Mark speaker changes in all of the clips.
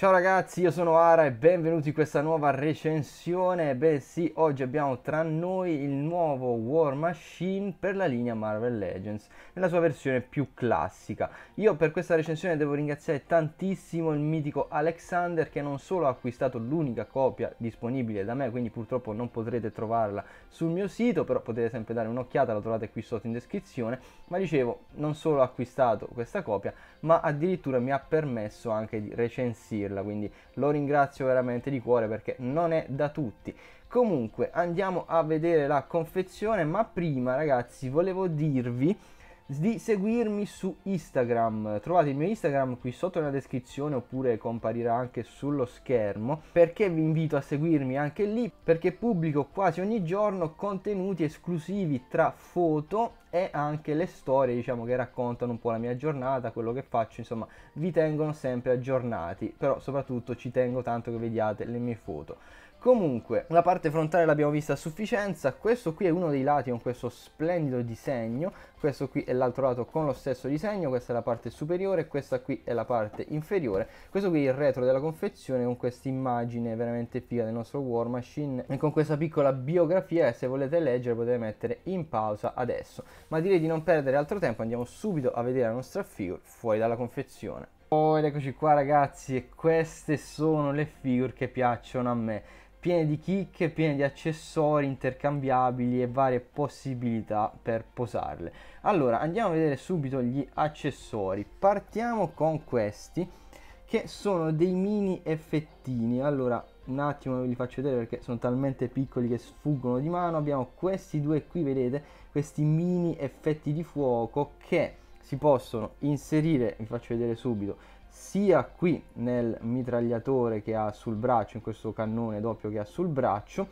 Speaker 1: Ciao ragazzi, io sono Ara e benvenuti in questa nuova recensione. Beh sì, oggi abbiamo tra noi il nuovo War Machine per la linea Marvel Legends, nella sua versione più classica. Io per questa recensione devo ringraziare tantissimo il mitico Alexander che non solo ha acquistato l'unica copia disponibile da me, quindi purtroppo non potrete trovarla sul mio sito, però potete sempre dare un'occhiata, la trovate qui sotto in descrizione. Ma dicevo, non solo ha acquistato questa copia, ma addirittura mi ha permesso anche di recensire dirla, quindi lo ringrazio veramente di cuore perché non è da tutti. Comunque andiamo a vedere la confezione, ma prima ragazzi volevo dirvi di seguirmi su Instagram. Trovate il mio Instagram qui sotto nella descrizione oppure comparirà anche sullo schermo perché vi invito a seguirmi anche lì perché pubblico quasi ogni giorno contenuti esclusivi tra foto e anche le storie diciamo che raccontano un po' la mia giornata, quello che faccio, insomma vi tengono sempre aggiornati, però soprattutto ci tengo tanto che vediate le mie foto. Comunque, la parte frontale l'abbiamo vista a sufficienza, questo qui è uno dei lati con questo splendido disegno, questo qui è l'altro lato con lo stesso disegno, questa è la parte superiore, questa qui è la parte inferiore, questo qui è il retro della confezione con questa immagine veramente figa del nostro War Machine e con questa piccola biografia che se volete leggere potete mettere in pausa adesso ma direi di non perdere altro tempo, andiamo subito a vedere la nostra figure fuori dalla confezione. Oh, ed eccoci qua ragazzi, e queste sono le figure che piacciono a me, piene di chicche, piene di accessori intercambiabili e varie possibilità per posarle. Allora, andiamo a vedere subito gli accessori, partiamo con questi che sono dei mini effettini, allora un attimo ve li faccio vedere perché sono talmente piccoli che sfuggono di mano abbiamo questi due qui vedete questi mini effetti di fuoco che si possono inserire vi faccio vedere subito sia qui nel mitragliatore che ha sul braccio in questo cannone doppio che ha sul braccio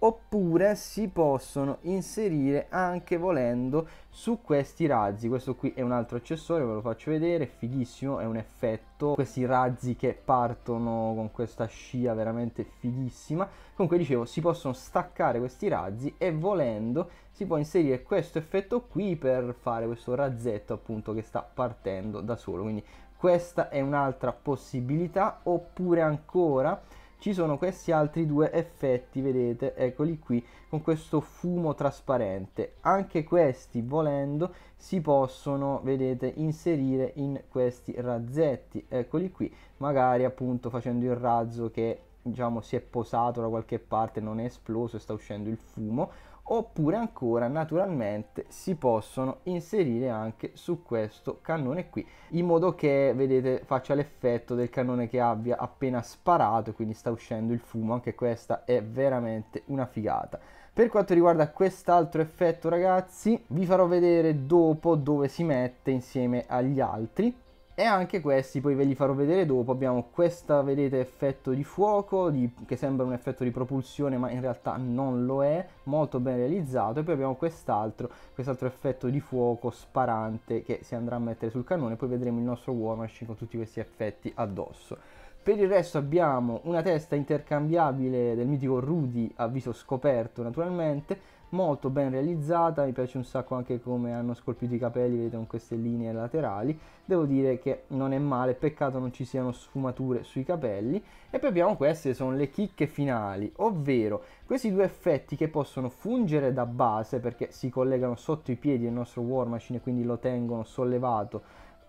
Speaker 1: oppure si possono inserire anche volendo su questi razzi questo qui è un altro accessorio ve lo faccio vedere è fighissimo è un effetto questi razzi che partono con questa scia veramente fighissima comunque dicevo si possono staccare questi razzi e volendo si può inserire questo effetto qui per fare questo razzetto appunto che sta partendo da solo quindi questa è un'altra possibilità oppure ancora ci sono questi altri due effetti vedete eccoli qui con questo fumo trasparente anche questi volendo si possono vedete inserire in questi razzetti eccoli qui magari appunto facendo il razzo che diciamo si è posato da qualche parte non è esploso e sta uscendo il fumo oppure ancora naturalmente si possono inserire anche su questo cannone qui in modo che vedete faccia l'effetto del cannone che abbia appena sparato quindi sta uscendo il fumo anche questa è veramente una figata per quanto riguarda quest'altro effetto ragazzi vi farò vedere dopo dove si mette insieme agli altri e anche questi, poi ve li farò vedere dopo, abbiamo questa, vedete, effetto di fuoco, di, che sembra un effetto di propulsione ma in realtà non lo è, molto ben realizzato. E poi abbiamo quest'altro, quest'altro effetto di fuoco sparante che si andrà a mettere sul cannone, poi vedremo il nostro War Machine con tutti questi effetti addosso. Per il resto abbiamo una testa intercambiabile del mitico Rudy a viso scoperto naturalmente, molto ben realizzata, mi piace un sacco anche come hanno scolpito i capelli, vedete con queste linee laterali, devo dire che non è male, peccato non ci siano sfumature sui capelli e poi abbiamo queste, sono le chicche finali, ovvero questi due effetti che possono fungere da base perché si collegano sotto i piedi del nostro War Machine quindi lo tengono sollevato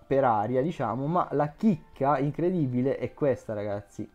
Speaker 1: per aria diciamo, ma la chicca incredibile è questa ragazzi,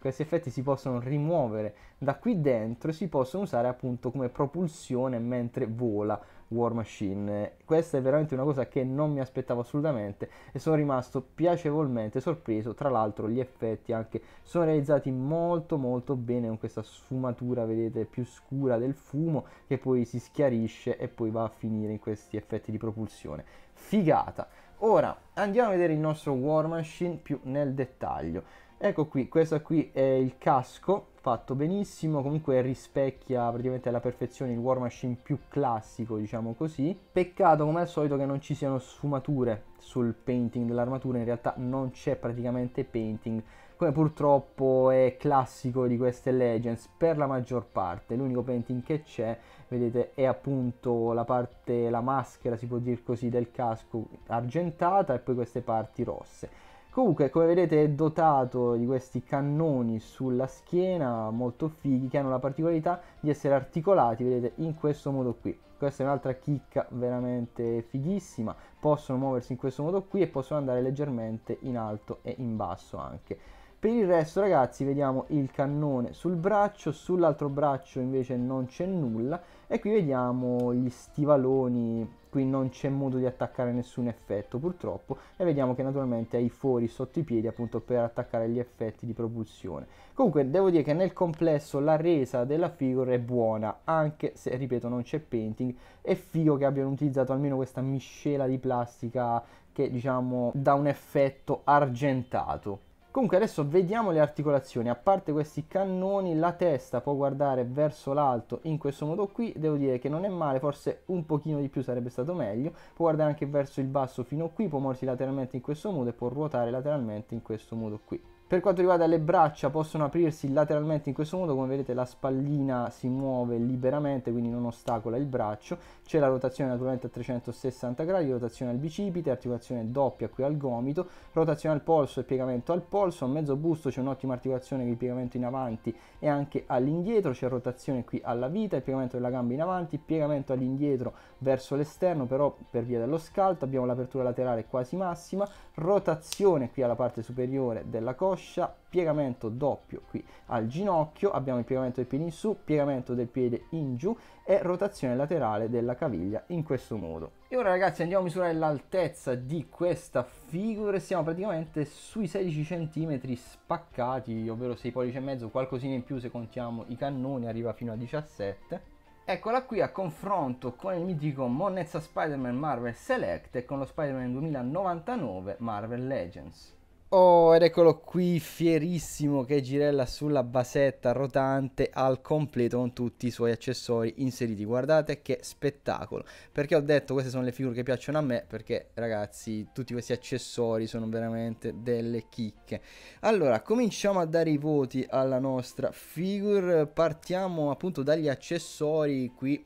Speaker 1: questi effetti si possono rimuovere da qui dentro e si possono usare appunto come propulsione mentre vola War Machine. Questa è veramente una cosa che non mi aspettavo assolutamente e sono rimasto piacevolmente sorpreso. Tra l'altro gli effetti anche sono realizzati molto molto bene con questa sfumatura, vedete, più scura del fumo che poi si schiarisce e poi va a finire in questi effetti di propulsione. Figata! Ora andiamo a vedere il nostro War Machine più nel dettaglio. Ecco qui, questo qui è il casco, fatto benissimo, comunque rispecchia praticamente alla perfezione il War Machine più classico, diciamo così. Peccato come al solito che non ci siano sfumature sul painting dell'armatura, in realtà non c'è praticamente painting, come purtroppo è classico di queste Legends per la maggior parte. L'unico painting che c'è, vedete, è appunto la parte, la maschera, si può dire così, del casco argentata e poi queste parti rosse Comunque, come vedete, è dotato di questi cannoni sulla schiena molto fighi che hanno la particolarità di essere articolati, vedete, in questo modo qui. Questa è un'altra chicca veramente fighissima. Possono muoversi in questo modo qui e possono andare leggermente in alto e in basso anche. Per il resto ragazzi vediamo il cannone sul braccio, sull'altro braccio invece non c'è nulla e qui vediamo gli stivaloni qui non c'è modo di attaccare nessun effetto purtroppo e vediamo che naturalmente hai i fori sotto i piedi appunto per attaccare gli effetti di propulsione comunque devo dire che nel complesso la resa della figure è buona anche se ripeto non c'è painting è figo che abbiano utilizzato almeno questa miscela di plastica che diciamo dà un effetto argentato Comunque adesso vediamo le articolazioni, a parte questi cannoni la testa può guardare verso l'alto in questo modo qui, devo dire che non è male, forse un pochino di più sarebbe stato meglio, può guardare anche verso il basso fino qui, può muoversi lateralmente in questo modo e può ruotare lateralmente in questo modo qui. Per quanto riguarda le braccia possono aprirsi lateralmente in questo modo, come vedete la spallina si muove liberamente quindi non ostacola il braccio, c'è la rotazione naturalmente a 360 gradi, rotazione al bicipite, articolazione doppia qui al gomito, rotazione al polso e piegamento al polso, a mezzo busto c'è un'ottima articolazione di piegamento in avanti e anche all'indietro, c'è rotazione qui alla vita, il piegamento della gamba in avanti, piegamento all'indietro verso l'esterno però per via dello scalto, abbiamo l'apertura laterale quasi massima, rotazione qui alla parte superiore della coscia, coscia, piegamento doppio qui al ginocchio, abbiamo il piegamento del piede in su, piegamento del piede in giù e rotazione laterale della caviglia in questo modo. E ora ragazzi andiamo a misurare l'altezza di questa figura siamo praticamente sui 16 cm spaccati, ovvero 6 pollici e mezzo, qualcosina in più se contiamo i cannoni, arriva fino a 17 Eccola qui a confronto con il mitico Monnezza Spider-Man Marvel Select e con lo Spider-Man 2099 Marvel Legends. Oh, ed eccolo qui, fierissimo che girella sulla basetta rotante al completo con tutti i suoi accessori inseriti. Guardate che spettacolo! Perché ho detto queste sono le figure che piacciono a me, perché ragazzi, tutti questi accessori sono veramente delle chicche. Allora, cominciamo a dare i voti alla nostra figure. Partiamo appunto dagli accessori qui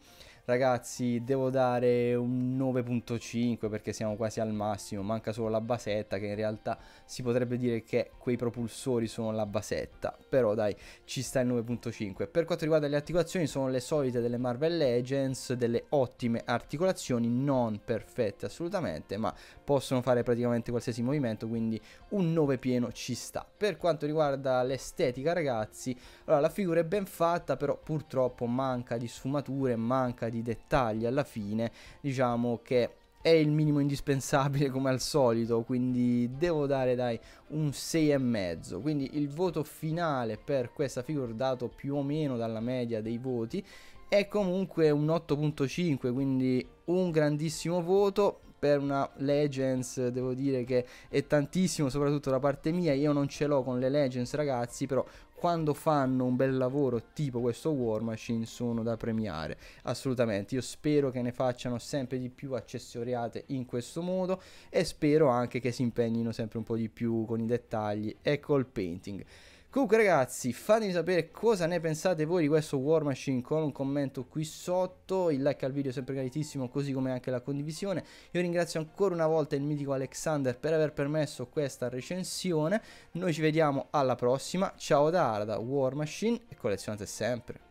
Speaker 1: Ragazzi, devo dare un 9.5 perché siamo quasi al massimo, manca solo la basetta che in realtà si potrebbe dire che quei propulsori sono la basetta, però dai, ci sta il 9.5. Per quanto riguarda le articolazioni sono le solite delle Marvel Legends, delle ottime articolazioni, non perfette assolutamente, ma possono fare praticamente qualsiasi movimento, quindi un 9 pieno ci sta. Per quanto riguarda l'estetica, ragazzi, allora la figura è ben fatta, però purtroppo manca di sfumature, manca di di dettagli alla fine, diciamo che è il minimo indispensabile come al solito, quindi devo dare dai un 6,5. Quindi il voto finale per questa figura dato più o meno dalla media dei voti è comunque un 8.5, quindi un grandissimo voto per una Legends devo dire che è tantissimo soprattutto da parte mia io non ce l'ho con le Legends ragazzi però quando fanno un bel lavoro tipo questo War Machine sono da premiare assolutamente io spero che ne facciano sempre di più accessoriate in questo modo e spero anche che si impegnino sempre un po' di più con i dettagli e col painting Comunque ragazzi, fatemi sapere cosa ne pensate voi di questo War Machine con un commento qui sotto, il like al video è sempre graditissimo, così come anche la condivisione. Io ringrazio ancora una volta il mitico Alexander per aver permesso questa recensione. Noi ci vediamo alla prossima, ciao da Arda, War Machine e collezionate sempre.